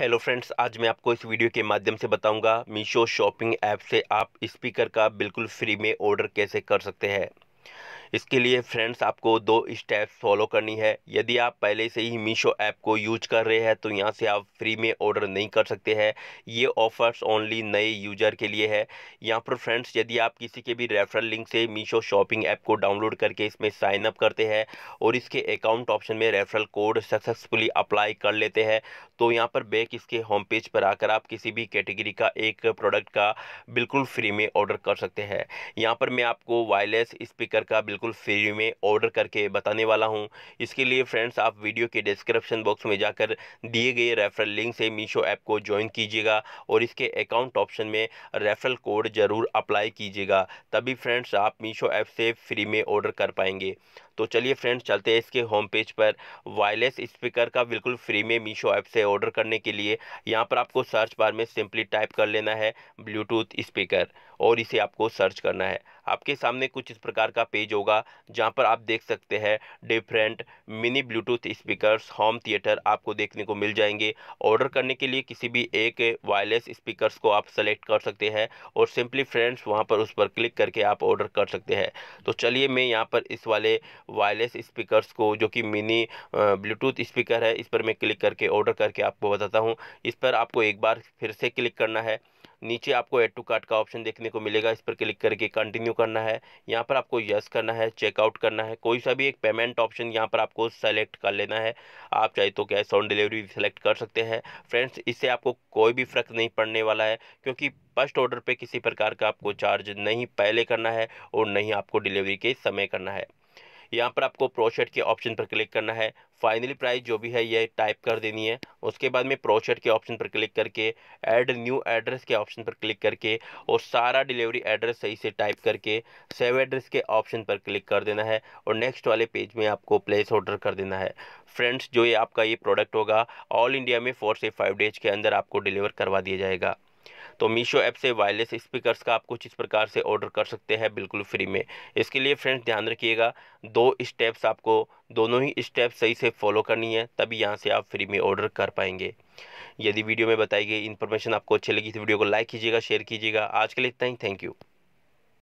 hello friends आज मैं आपको इस वीडियो के माध्यम से बताऊंगा मीशो शॉपिंग ऐप से आप स्पीकर का बिल्कुल फ्री में ऑर्डर कैसे कर सकते हैं इसके लिए फ्रेंड्स आपको दो स्टेप्स फॉलो करनी है यदि आप पहले से ही मीशो ऐप को यूज कर रहे हैं तो यहाँ से आप फ्री में ऑर्डर नहीं कर सकते हैं ये ऑफर्स ओनली नए यूजर के लिए है यहाँ पर फ्रेंड्स यदि आप किसी के भी रेफरल लिंक से मीशो शॉपिंग ऐप को डाउनलोड करके इसमें साइन अप करते हैं और इसके अकाउंट ऑप्शन में रेफरल कोड सक्सेसफुली अप्लाई कर लेते हैं तो यहाँ पर बैक इसके होम पेज पर आकर आप किसी भी कैटेगरी का एक प्रोडक्ट का बिल्कुल फ्री में ऑर्डर कर सकते हैं यहाँ पर मैं आपको वायरलेस स्पीकर का बिल्कुल बिल्कुल फ्री में ऑर्डर करके बताने वाला हूँ इसके लिए फ्रेंड्स आप वीडियो के डिस्क्रिप्शन बॉक्स में जाकर दिए गए रेफरल लिंक से मीशो ऐप को ज्वाइन कीजिएगा और इसके अकाउंट ऑप्शन में रेफरल कोड ज़रूर अप्लाई कीजिएगा तभी फ्रेंड्स आप मीशो ऐप से फ्री में ऑर्डर कर पाएंगे तो चलिए फ्रेंड्स चलते हैं इसके होम पेज पर वायरलेस स्पीकर का बिल्कुल फ्री में मीशो ऐप से ऑर्डर करने के लिए यहाँ पर आपको सर्च बार में सिंपली टाइप कर लेना है ब्लूटूथ स्पीकर और इसे आपको सर्च करना है आपके सामने कुछ इस प्रकार का पेज होगा होगा जहाँ पर आप देख सकते हैं different mini bluetooth speakers home theatre आपको देखने को मिल जाएंगे ऑर्डर करने के लिए किसी भी एक वायरलेस स्पीकर्स को आप सेलेक्ट कर सकते हैं और सिंपली फ्रेंड्स वहाँ पर उस पर क्लिक करके आप ऑर्डर कर सकते हैं तो चलिए मैं यहाँ पर इस वाले वायरलेस स्पीकर्स को जो कि मिनी ब्लूटूथ स्पीकर है इस पर मैं क्लिक करके ऑर्डर करके आपको बताता हूँ इस पर आपको एक बार फिर से क्लिक करना है नीचे आपको एड टू कार्ट का ऑप्शन देखने को मिलेगा इस पर क्लिक करके कंटिन्यू करना है यहाँ पर आपको यस करना है चेकआउट करना है कोई सा भी एक पेमेंट ऑप्शन यहाँ पर आपको सेलेक्ट कर लेना है आप चाहे तो कैश ऑन डिलीवरी सेलेक्ट कर सकते हैं फ्रेंड्स इससे आपको कोई भी फ़र्क नहीं पड़ने वाला है क्योंकि फर्स्ट ऑर्डर पर किसी प्रकार का आपको चार्ज नहीं पहले करना है और नहीं आपको डिलीवरी के समय करना है यहाँ पर आपको प्रोशेट के ऑप्शन पर क्लिक करना है फाइनली प्राइस जो भी है ये टाइप कर देनी है उसके बाद में प्रोशेट के ऑप्शन पर क्लिक करके ऐड न्यू एड्रेस के ऑप्शन पर क्लिक करके और सारा डिलीवरी एड्रेस सही से टाइप करके सेव एड्रेस के ऑप्शन पर क्लिक कर देना है और नेक्स्ट वाले पेज में आपको प्लेस ऑर्डर कर देना है फ्रेंड्स जो ये आपका ये प्रोडक्ट होगा ऑल इंडिया में फोर से फाइव डेज के अंदर आपको डिलीवर करवा दिया जाएगा तो मीशो ऐप से वायरलेस स्पीकर्स का आप कुछ इस प्रकार से ऑर्डर कर सकते हैं बिल्कुल फ्री में इसके लिए फ्रेंड्स ध्यान रखिएगा दो स्टेप्स आपको दोनों ही स्टेप सही से फॉलो करनी है तभी यहाँ से आप फ्री में ऑर्डर कर पाएंगे यदि वीडियो में बताई गई इन्फॉर्मेशन आपको अच्छी लगी तो वीडियो को लाइक कीजिएगा शेयर कीजिएगा आज के लिए इतना ही थैंक यू